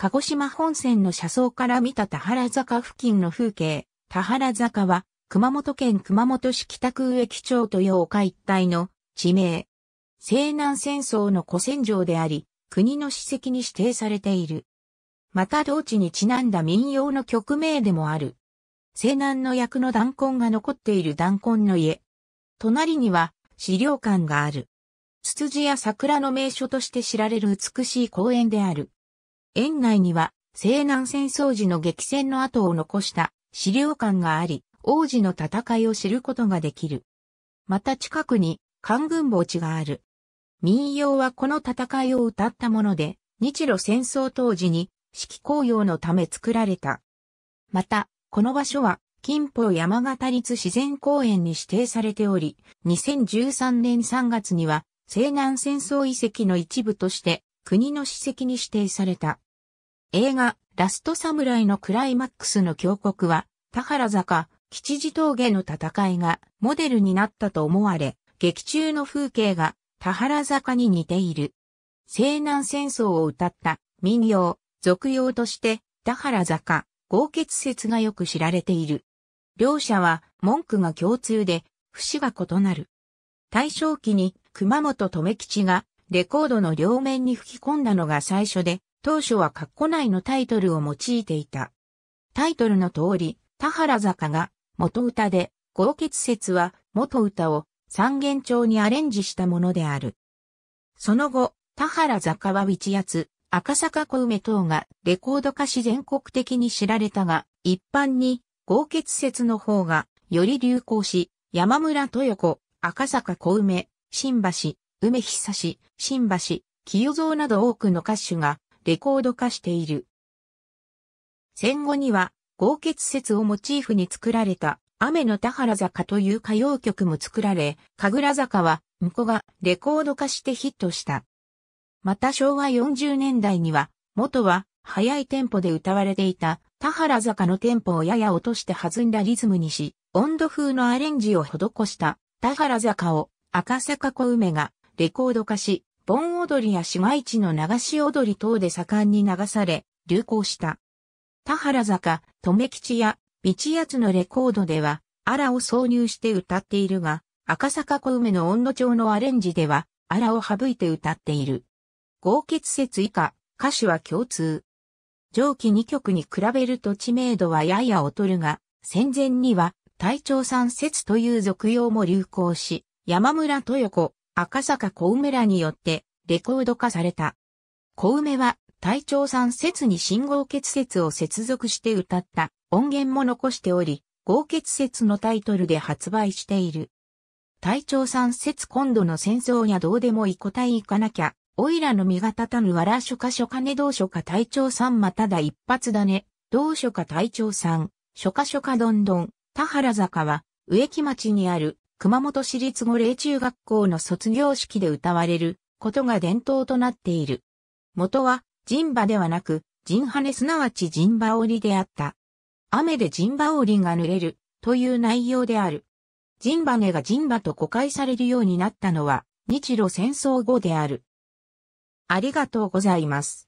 鹿児島本線の車窓から見た田原坂付近の風景、田原坂は、熊本県熊本市北区植木町という一帯の地名。西南戦争の古戦場であり、国の史跡に指定されている。また同地にちなんだ民謡の曲名でもある。西南の役の弾痕が残っている弾痕の家。隣には資料館がある。ツツジや桜の名所として知られる美しい公園である。園内には西南戦争時の激戦の跡を残した資料館があり、王子の戦いを知ることができる。また近くに官軍墓地がある。民謡はこの戦いを歌ったもので、日露戦争当時に四季公用のため作られた。また、この場所は金峰山形立自然公園に指定されており、2013年3月には西南戦争遺跡の一部として国の史跡に指定された。映画、ラストサムライのクライマックスの峡谷は、田原坂、吉次峠の戦いがモデルになったと思われ、劇中の風景が田原坂に似ている。西南戦争を歌った民謡、俗謡として田原坂、豪傑説がよく知られている。両者は文句が共通で、節が異なる。大正期に熊本留吉がレコードの両面に吹き込んだのが最初で、当初は括弧内のタイトルを用いていた。タイトルの通り、田原坂が元歌で、豪傑説は元歌を三元調にアレンジしたものである。その後、田原坂は一八、赤坂小梅等がレコード化し全国的に知られたが、一般に豪傑説の方がより流行し、山村豊子、赤坂小梅、新橋、梅久志、新橋、清蔵など多くの歌手がレコード化している。戦後には、豪傑説をモチーフに作られた、雨の田原坂という歌謡曲も作られ、神楽坂は、向こうがレコード化してヒットした。また昭和40年代には、元は速いテンポで歌われていた田原坂のテンポをやや落として弾んだリズムにし、温度風のアレンジを施した田原坂を赤坂小梅がレコード化し、盆踊りや市街地の流し踊り等で盛んに流され、流行した。田原坂、留吉や、道奴のレコードでは、アラを挿入して歌っているが、赤坂小梅の温度調のアレンジでは、アラを省いて歌っている。合結説以下、歌詞は共通。上記2曲に比べると知名度はやや劣るが、戦前には、隊長ん説という俗用も流行し、山村豊子、赤坂小梅らによってレコード化された。小梅は隊長三節に信号結節を接続して歌った音源も残しており、合結節のタイトルで発売している。隊長三節今度の戦争やどうでもい答えい行かなきゃ、おいらの身が立たぬわらしょかしょかねどうしょか隊長さんまただ一発だね、どうしょか隊長さん、しょかしょかどんどん、田原坂は、植木町にある熊本市立五霊中学校の卒業式で歌われることが伝統となっている。元は、ン馬ではなく、ン羽根すなわち陣馬織であった。雨で陣馬織が濡れるという内容である。ン羽根がン馬と誤解されるようになったのは、日露戦争後である。ありがとうございます。